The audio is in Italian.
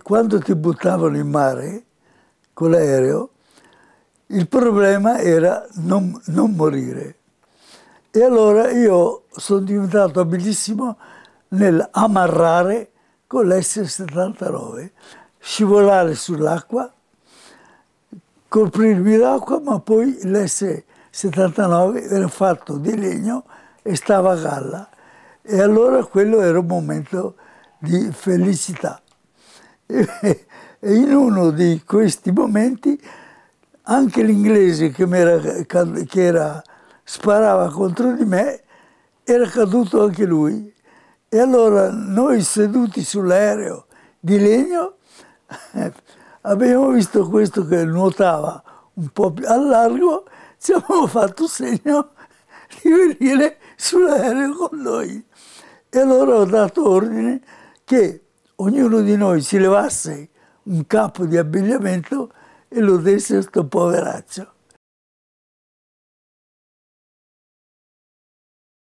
Quando ti buttavano in mare con l'aereo, il problema era non, non morire. E allora io sono diventato abilissimo nell'amarrare con l'S79, scivolare sull'acqua, coprirmi l'acqua, ma poi l'S79 era fatto di legno e stava a galla. E allora quello era un momento di felicità. E in uno di questi momenti anche l'inglese che, era, che era, sparava contro di me era caduto anche lui. E allora noi seduti sull'aereo di legno abbiamo visto questo che nuotava un po' più a largo, ci abbiamo fatto segno di venire sull'aereo con noi. E allora ho dato ordine che ognuno di noi si levasse un capo di abbigliamento e lo desse a questo poveraccio.